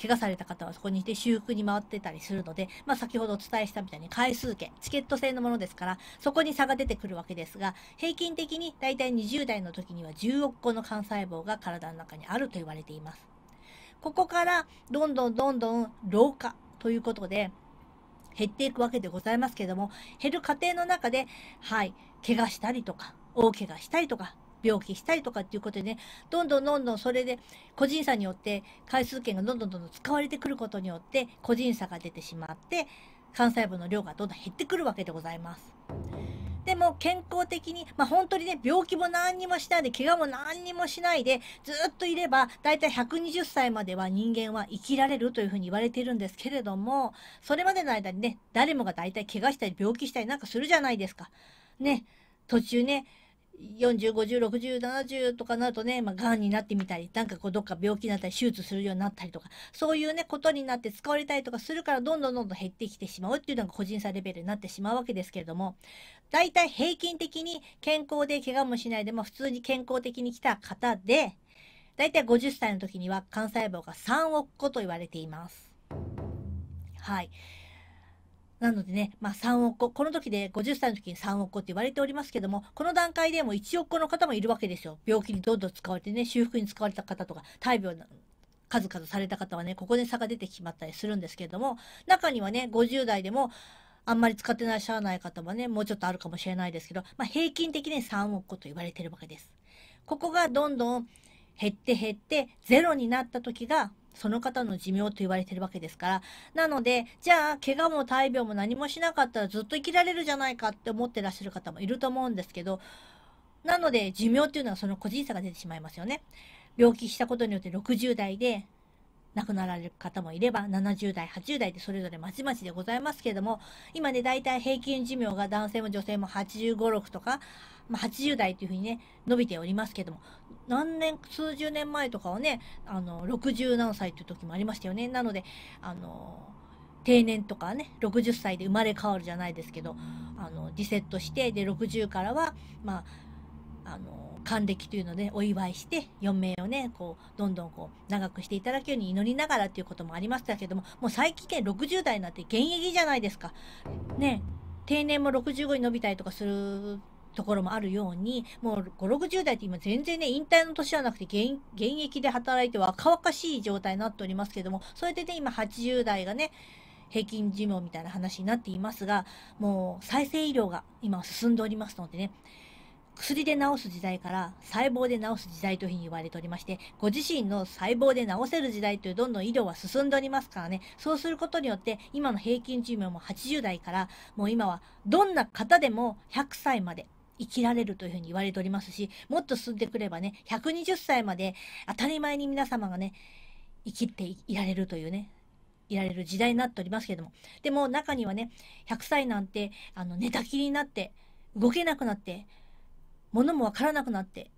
S1: 怪我された方はそこにいて修復に回ってたりするので、まあ、先ほどお伝えしたみたいに回数券、チケット制のものですから、そこに差が出てくるわけですが、平均的にだいたい20代の時には10億個の幹細胞が体の中にあると言われています。ここから、どんどんどんどん老化ということで、減っていくわけでございますけども、減る過程の中で、はい、怪我したりとか、大怪我したりとか、病気したりとかっていうことでね、どんどんどんどんそれで個人差によって回数券がどんどんどんどん使われてくることによって個人差が出てしまって、幹細胞の量がどんどん減ってくるわけでございます。でも健康的に、まあ、本当にね、病気も何にもしないで、怪我も何にもしないで、ずっといれば、だいたい120歳までは人間は生きられるというふうに言われているんですけれども、それまでの間にね、誰もがだいたい怪我したり病気したりなんかするじゃないですか。ね、途中ね、40506070とかなるとね、まあ、がんになってみたりなんかこうどっか病気になったり手術するようになったりとかそういうねことになって使われたりとかするからどんどんどんどん減ってきてしまうっていうのが個人差レベルになってしまうわけですけれども大体平均的に健康で怪我もしないで、も普通に健康的に来た方で大体50歳の時には幹細胞が3億個と言われています。はいなのでね、まあ3億個、この時で50歳の時に3億個って言われておりますけども、この段階でも1億個の方もいるわけですよ。病気にどんどん使われてね、修復に使われた方とか、大病な、数々された方はね、ここで差が出てしまったりするんですけれども、中にはね、50代でも、あんまり使ってないしゃあない方はね、もうちょっとあるかもしれないですけど、まあ平均的に3億個と言われてるわけです。ここがどんどん減って減って、ゼロになった時がその方の寿命と言われてるわけですから。なので、じゃあ、怪我も大病も何もしなかったらずっと生きられるじゃないかって思ってらっしゃる方もいると思うんですけど、なので、寿命っていうのはその個人差が出てしまいますよね。病気したことによって60代で亡くなられる方もいれば、70代、80代でそれぞれまちまちでございますけれども、今ね、大体平均寿命が男性も女性も85、6とか、まあ、80代というふうにね、伸びておりますけども、何年、数十年前とかはね、あの、60何歳という時もありましたよね。なので、あの、定年とかね、60歳で生まれ変わるじゃないですけど、あの、リセットして、で、60からは、まあ、あの、還暦というので、お祝いして、4名をね、こう、どんどんこう、長くしていただくように祈りながらっていうこともありましたけども、もう最近限60代になって現役じゃないですか。ね、定年も65に伸びたりとかするところもあるように、もう5、60代って今全然ね、引退の年じゃなくて現、現役で働いて若々しい状態になっておりますけども、それでね、今80代がね、平均寿命みたいな話になっていますが、もう再生医療が今進んでおりますのでね、薬で治す時代から細胞で治す時代というふうに言われておりまして、ご自身の細胞で治せる時代というどんどん医療は進んでおりますからね、そうすることによって今の平均寿命も80代から、もう今はどんな方でも100歳まで生きられるというふうに言われておりますし、もっと進んでくればね、120歳まで当たり前に皆様がね、生きていられるというね、いられる時代になっておりますけれども。でも中にはね、100歳なんて、あの、寝たきりになって、動けなくなって、物もわからなくなって、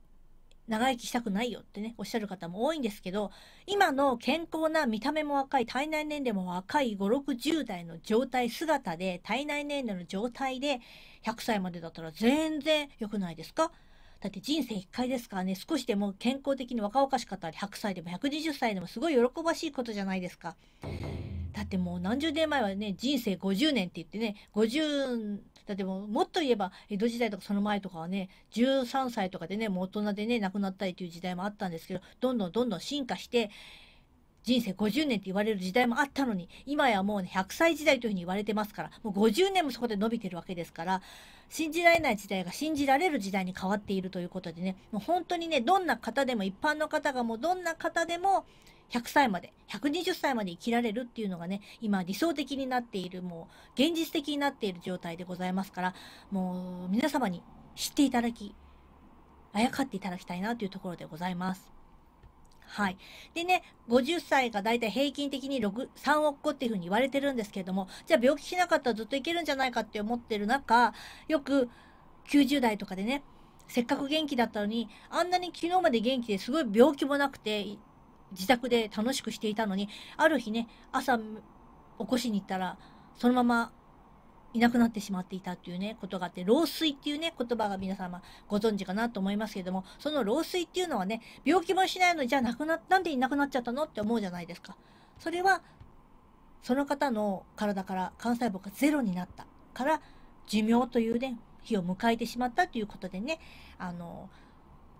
S1: 長生きしたくないよってね、おっしゃる方も多いんですけど、今の健康な見た目も若い、体内年齢も若い5、60代の状態、姿で、体内年齢の状態で、100歳までだったら全然良くないですかだって人生1回ですからね、少しでも健康的に若々しかったら100歳でも120歳でもすごい喜ばしいことじゃないですか。だってもう何十年前はね、人生50年って言ってね、50だってもうもっと言えば江戸時代とかその前とかはね13歳とかでねもう大人でね亡くなったりという時代もあったんですけどどんどんどんどん進化して人生50年って言われる時代もあったのに今やもう、ね、100歳時代というふうに言われてますからもう50年もそこで伸びてるわけですから信じられない時代が信じられる時代に変わっているということでねもう本当にねどんな方でも一般の方がもうどんな方でも100歳まで、120歳まで生きられるっていうのがね、今理想的になっている、もう現実的になっている状態でございますから、もう皆様に知っていただき、あやかっていただきたいなというところでございます。はい。でね、50歳がだいたい平均的に6 3億個っていうふうに言われてるんですけれども、じゃあ病気しなかったらずっといけるんじゃないかって思ってる中、よく90代とかでね、せっかく元気だったのに、あんなに昨日まで元気ですごい病気もなくて、自宅で楽しくしていたのに、ある日ね、朝起こしに行ったら、そのままいなくなってしまっていたっていうね、ことがあって、老衰っていうね、言葉が皆様ご存知かなと思いますけれども、その老衰っていうのはね、病気もしないのに、じゃあなくな、なんでいなくなっちゃったのって思うじゃないですか。それは、その方の体から幹細胞がゼロになったから、寿命というね、日を迎えてしまったということでね、あの、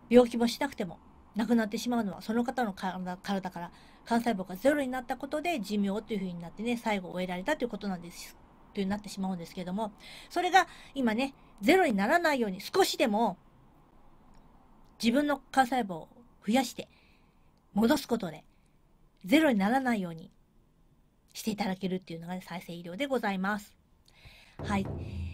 S1: 病気もしなくても亡くなってしまうのはその方の体体から幹細胞がゼロになったことで寿命というふうになってね最後を終えられたということなんですというなってしまうんですけれどもそれが今ねゼロにならないように少しでも自分の幹細胞を増やして戻すことでゼロにならないようにしていただけるっていうのが、ね、再生医療でございます。はい。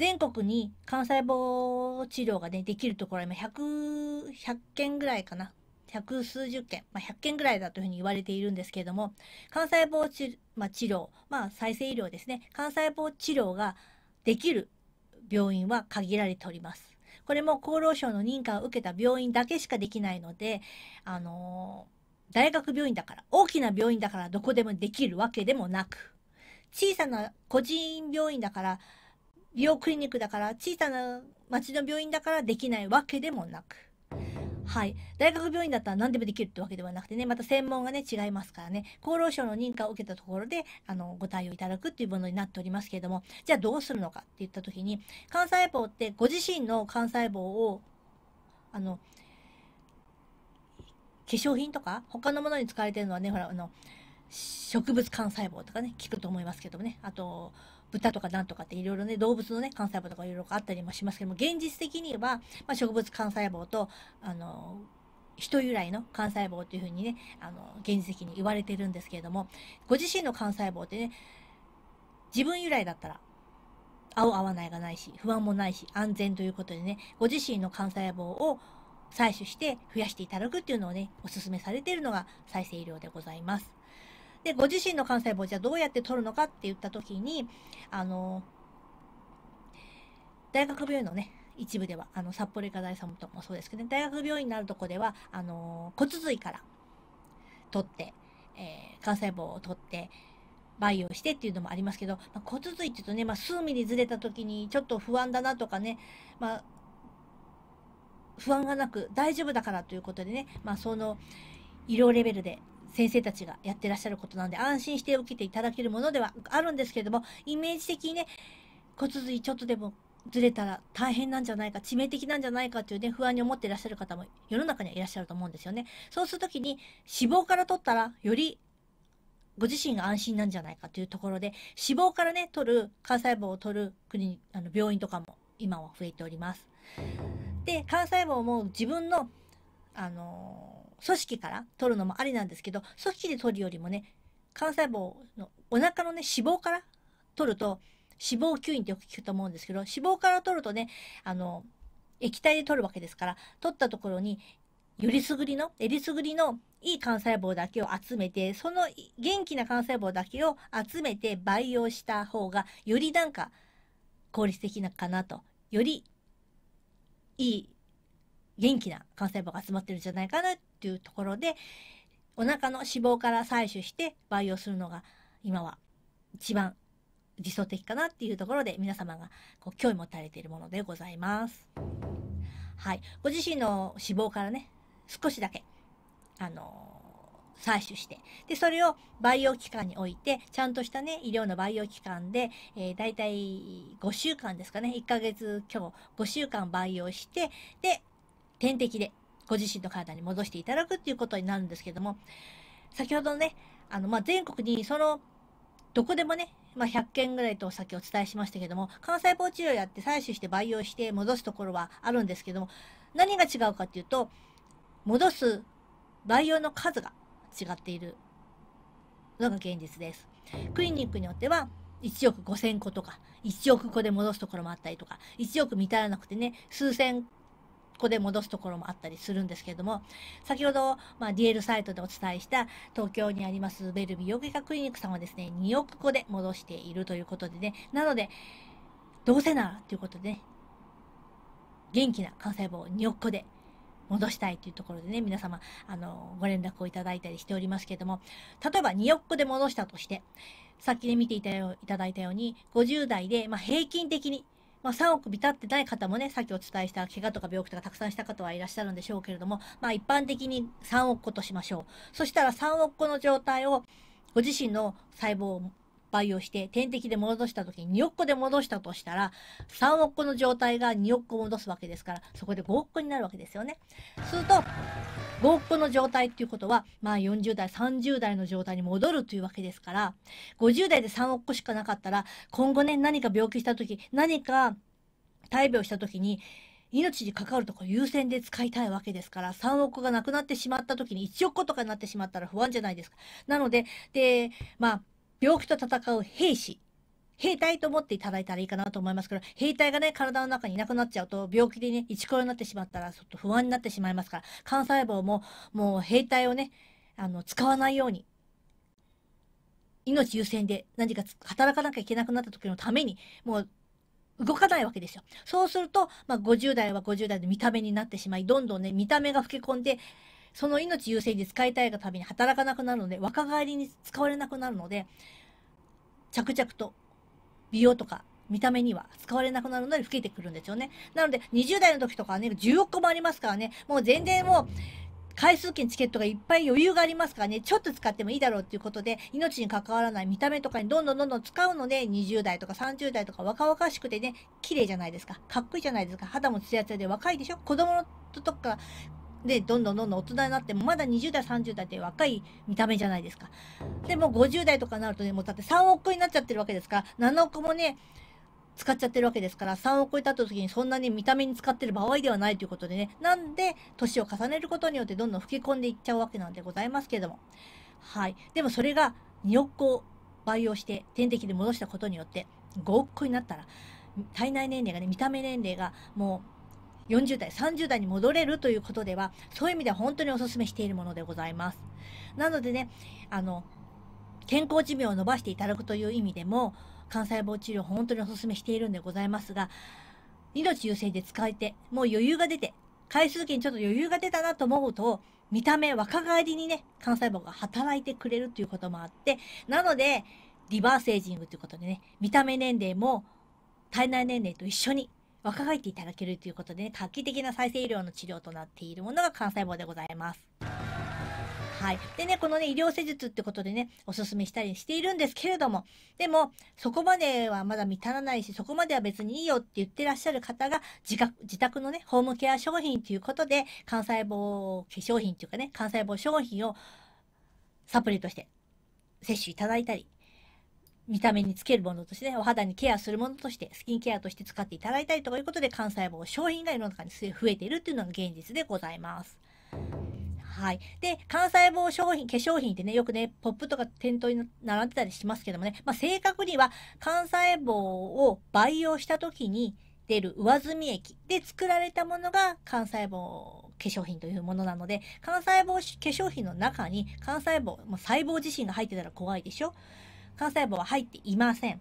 S1: 全国に幹細胞治療がね、できるところは今100、100件ぐらいかな。100数十件、まあ、100件ぐらいだというふうに言われているんですけれども、幹細胞治,、まあ、治療、まあ、再生医療ですね、幹細胞治療ができる病院は限られております。これも厚労省の認可を受けた病院だけしかできないので、あのー、大学病院だから、大きな病院だからどこでもできるわけでもなく、小さな個人病院だから美容クリニックだから小さな町の病院だからできないわけでもなくはい。大学病院だったら何でもできるってわけではなくてね、また専門がね、違いますからね、厚労省の認可を受けたところで、あの、ご対応いただくっていうものになっておりますけれども、じゃあどうするのかって言った時に、幹細胞ってご自身の幹細胞を、あの、化粧品とか、他のものに使われてるのはね、ほら、あの、植物幹細胞とかね、聞くと思いますけどもね、あと、豚とかなんとかっていろいろね、動物のね、幹細胞とかいろいろあったりもしますけども、現実的には、まあ、植物幹細胞と、あの、人由来の幹細胞というふうにね、あの、現実的に言われてるんですけれども、ご自身の幹細胞ってね、自分由来だったら、合う合わないがないし、不安もないし、安全ということでね、ご自身の幹細胞を採取して増やしていただくっていうのをね、お勧めされているのが再生医療でございます。で、ご自身の幹細胞じゃどうやって取るのかって言ったときに、あの、大学病院のね、一部では、あの、札幌医科大さんもそうですけど、ね、大学病院になるとこでは、あの、骨髄から取って、えー、幹細胞を取って、培養してっていうのもありますけど、まあ、骨髄って言うとね、まあ、数ミリずれたときにちょっと不安だなとかね、まあ、不安がなく大丈夫だからということでね、まあ、その医療レベルで先生たちがやってらっしゃることなんで安心して受けていただけるものではあるんですけれどもイメージ的にね骨髄ちょっとでもずれたら大変なんじゃないか致命的なんじゃないかというね不安に思っていらっしゃる方も世の中にはいらっしゃると思うんですよね。そうするときに脂肪から取ったらよりご自身が安心なんじゃないかというところで脂肪からね取る幹細胞を取る国あの病院とかも今は増えております。で幹細胞も自分のあの組織から取るのもありなんですけど組織で取るよりもね幹細胞のお腹のね脂肪から取ると脂肪吸引ってよく聞くと思うんですけど脂肪から取るとねあの液体で取るわけですから取ったところによりすぐりのえりすぐりのいい幹細胞だけを集めてその元気な幹細胞だけを集めて培養した方がよりなんか効率的なかなとよりいい元気な幹細胞が集まってるんじゃないかなっていうところでお腹の脂肪から採取して培養するのが今は一番理想的かなっていうところで皆様がこう興味持たれているものでございます。はい。ご自身の脂肪からね、少しだけ、あのー、採取して。で、それを培養期間において、ちゃんとしたね、医療の培養期間で、えー、大体5週間ですかね、1ヶ月今日5週間培養して、で、点滴でご自身の体に戻していただくっていうことになるんですけども、先ほどね、あの、ま全国にその、どこでもね、まあ、100件ぐらいとさっきお伝えしましたけども、幹細胞治療やって採取して培養して戻すところはあるんですけども、何が違うかっていうと、戻す培養の数が違っているのが現実です。クリニックによっては、1億5000個とか、1億個で戻すところもあったりとか、1億満たらなくてね、数千ここで戻すところもあったりするんですけれども、先ほど、まあ、DL サイトでお伝えした東京にありますベルー容外科クリニックさんはですね、2億個で戻しているということでね、なので、どうせならということでね、元気な幹細胞を2億個で戻したいというところでね、皆様、あの、ご連絡をいただいたりしておりますけれども、例えば2億個で戻したとして、さっきで見ていたよいただいたように、50代で、まあ、平均的にまあ、3億ビたってない方もね、さっきお伝えした怪我とか病気とかたくさんした方はいらっしゃるんでしょうけれども、まあ、一般的に3億個としましょう。そしたら3億個の状態をご自身の細胞を敗をして点滴で戻した時に2億個で戻したとしたら3億個の状態が2億個戻すわけですからそこで5億個になるわけですよね。すると5億個の状態っていうことはまあ40代30代の状態に戻るというわけですから50代で3億個しかなかったら今後ね何か病気した時何か大病した時に命に関わるとこ優先で使いたいわけですから、3億個がなくなってしまった時に1億個とかになってしまったら不安じゃないですか。なので、で、まあ、病気と戦う兵士兵隊と思っていただいたらいいかなと思いますけど、兵隊がね、体の中にいなくなっちゃうと、病気でね、一コロになってしまったら、ちょっと不安になってしまいますから、幹細胞も、もう兵隊をね、あの、使わないように、命優先で何か働かなきゃいけなくなった時のために、もう、動かないわけですよ。そうすると、まあ、50代は50代で見た目になってしまい、どんどんね、見た目が老け込んで、その命優先に使いたいがために働かなくなるので、若返りに使われなくなるので、着々と美容とか見た目には使われなくなるので老けてくるんですよね。なので、20代の時とかね、10億個もありますからね、もう全然もう、回数券チケットがいっぱい余裕がありますからね、ちょっと使ってもいいだろうっていうことで、命に関わらない見た目とかにどんどんどんどん使うので、20代とか30代とか若々しくてね、綺麗じゃないですか。かっこいいじゃないですか。肌もツヤツヤで若いでしょ子供の時かで、どんどんどんどん大人になっても、まだ20代、30代って若い見た目じゃないですか。で、も50代とかになるとね、もうだって3億個になっちゃってるわけですから、7億もね、使っちゃってるわけですから、3億超えた時にそんなに見た目に使ってる場合ではないということでね、なんで、年を重ねることによってどんどん吹き込んでいっちゃうわけなんでございますけれども。はい。でもそれが2億個培養して点滴で戻したことによって、5億個になったら、体内年齢がね、見た目年齢がもう、40代、30代に戻れるということでは、そういう意味では本当にお勧めしているものでございます。なのでね、あの、健康寿命を伸ばしていただくという意味でも、肝細胞治療本当にお勧めしているんでございますが、命優先で使えて、もう余裕が出て、回数券ちょっと余裕が出たなと思うと、見た目若返りにね、肝細胞が働いてくれるということもあって、なので、リバーセージングということでね、見た目年齢も体内年齢と一緒に若返っていただけるということで、ね、画期的な再生医療の治療となっているものが幹細胞でございます。はい。でね、このね、医療施術ってことでね、おすすめしたりしているんですけれども、でも、そこまではまだ満たらないし、そこまでは別にいいよって言ってらっしゃる方が、自覚、自宅のね、ホームケア商品ということで、幹細胞化粧品っていうかね、幹細胞商品をサプリとして摂取いただいたり、見た目につけるものとして、ね、お肌にケアするものとして、スキンケアとして使っていただいたりということで、肝細胞商品が世の中に増えているっていうのが現実でございます。はい。で、肝細胞商品、化粧品ってね、よくね、ポップとか店頭に並んでたりしますけどもね、まあ、正確には、肝細胞を培養した時に出る上澄み液で作られたものが肝細胞化粧品というものなので、肝細胞化粧品の中に肝細胞、も細胞自身が入ってたら怖いでしょ幹細胞は入っていません。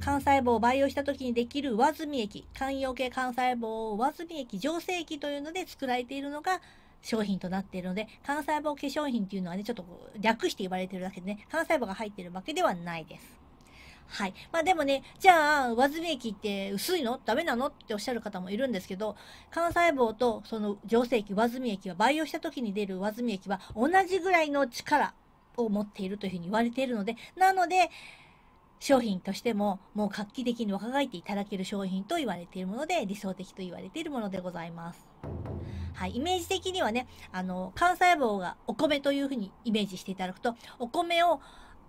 S1: 幹細胞を培養した時にできる上澄み液、肝葉系幹細胞を上澄み液、浄成液というので作られているのが商品となっているので、幹細胞化粧品っていうのはね、ちょっと略して言われてるだけでね、幹細胞が入ってるわけではないです。はい。まあでもね、じゃあ、上澄液って薄いのダメなのっておっしゃる方もいるんですけど、幹細胞とその浄成液、上澄液は培養した時に出る上澄液は同じぐらいの力、を持っているというふうに言われているので、なので、商品としてももう画期的に若返っていただける商品と言われているもので、理想的と言われているものでございます。はい、イメージ的にはね、あの、幹細胞がお米というふうにイメージしていただくと、お米を、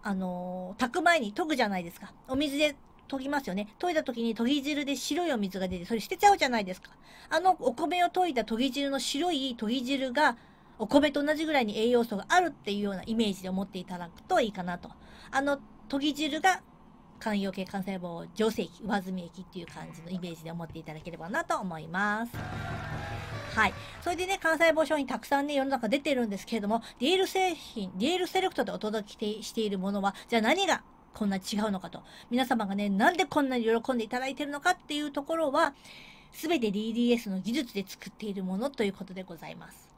S1: あの、炊く前に研ぐじゃないですか。お水で研ぎますよね。研いだ時に研ぎ汁で白いお水が出て、それ捨てちゃうじゃないですか。あのお米を研いだ研ぎ汁の白い研ぎ汁がお米と同じぐらいに栄養素があるっていうようなイメージで思っていただくといいかなと。あの、とぎ汁が肝葉系幹細胞上性液、上澄液っていう感じのイメージで思っていただければなと思います。はい。それでね、肝細胞症にたくさんね、世の中出てるんですけれども、ディール製品、ディールセレクトでお届けしているものは、じゃあ何がこんな違うのかと。皆様がね、なんでこんなに喜んでいただいてるのかっていうところは、すべて DDS の技術で作っているものということでございます。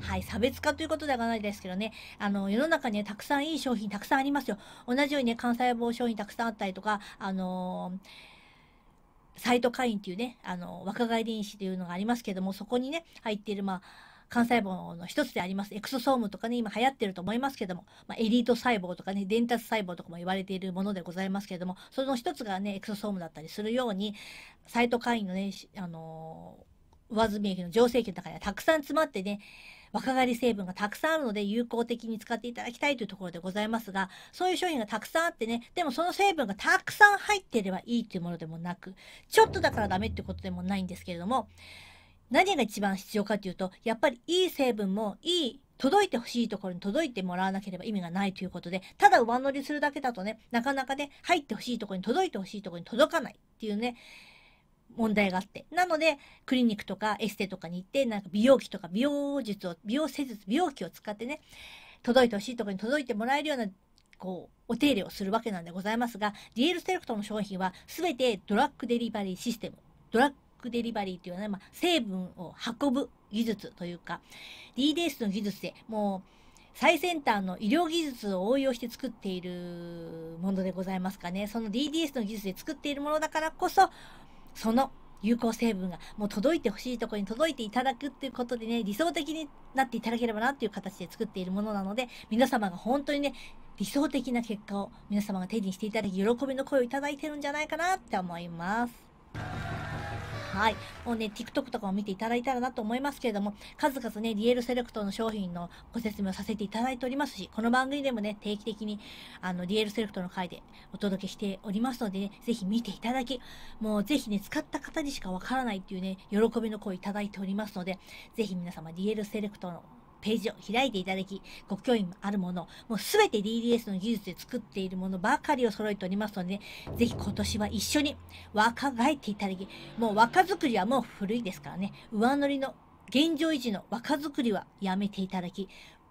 S1: はい、差別化ということではないですけどね、あの、世の中にはたくさんいい商品たくさんありますよ。同じようにね、幹細胞商品たくさんあったりとか、あのー、サイトカインっていうね、あの、若返り因子というのがありますけども、そこにね、入っている、まあ、幹細胞の一つであります。エクソソームとかね、今流行ってると思いますけども、まあ、エリート細胞とかね、伝達細胞とかも言われているものでございますけれども、その一つがね、エクソソームだったりするように、サイトカインのね、あのー上澄液の浄水器の中にはたくさん詰まってね、若返り成分がたくさんあるので有効的に使っていただきたいというところでございますが、そういう商品がたくさんあってね、でもその成分がたくさん入ってればいいっていうものでもなく、ちょっとだからダメってことでもないんですけれども、何が一番必要かというと、やっぱりいい成分もいい届いてほしいところに届いてもらわなければ意味がないということで、ただ上乗りするだけだとね、なかなかね、入ってほしいところに届いてほしいところに届かないっていうね、問題があって。なので、クリニックとかエステとかに行って、なんか美容器とか美容術を、美容施術、美容器を使ってね、届いてほしいとこに届いてもらえるような、こう、お手入れをするわけなんでございますが、ディエルセレクトの商品は全てドラッグデリバリーシステム、ドラッグデリバリーというのは、ね、まあ、成分を運ぶ技術というか、D d s の技術でもう、最先端の医療技術を応用して作っているものでございますかね。その DDS の技術で作っているものだからこそ、その有効成分がもう届いてほしいところに届いていただくっていうことでね、理想的になっていただければなっていう形で作っているものなので、皆様が本当にね、理想的な結果を皆様が手にしていただき、喜びの声をいただいてるんじゃないかなって思います。はい。もうね、TikTok とかも見ていただいたらなと思いますけれども、数々ね、リエルセレクトの商品のご説明をさせていただいておりますし、この番組でもね、定期的に、あの、リエルセレクトの回でお届けしておりますのでね、ぜひ見ていただき、もうぜひね、使った方にしかわからないっていうね、喜びの声いただいておりますので、ぜひ皆様、リエルセレクトのページを開いていただき、ご興味あるもの、もうすべて DDS の技術で作っているものばかりを揃えておりますので、ね、ぜひ今年は一緒に若返っていただき、もう若作りはもう古いですからね、上乗りの現状維持の若作りはやめていただき、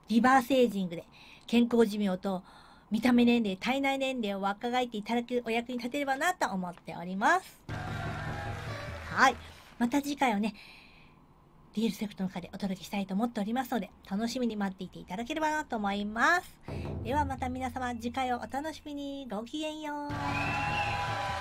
S1: リバースエイジングで健康寿命と見た目年齢、体内年齢を若返っていただくお役に立てればなと思っております。はい。また次回はね、リールセプトの中でお届けしたいと思っておりますので、楽しみに待っていていただければなと思います。ではまた皆様次回をお楽しみに。ごきげんよう。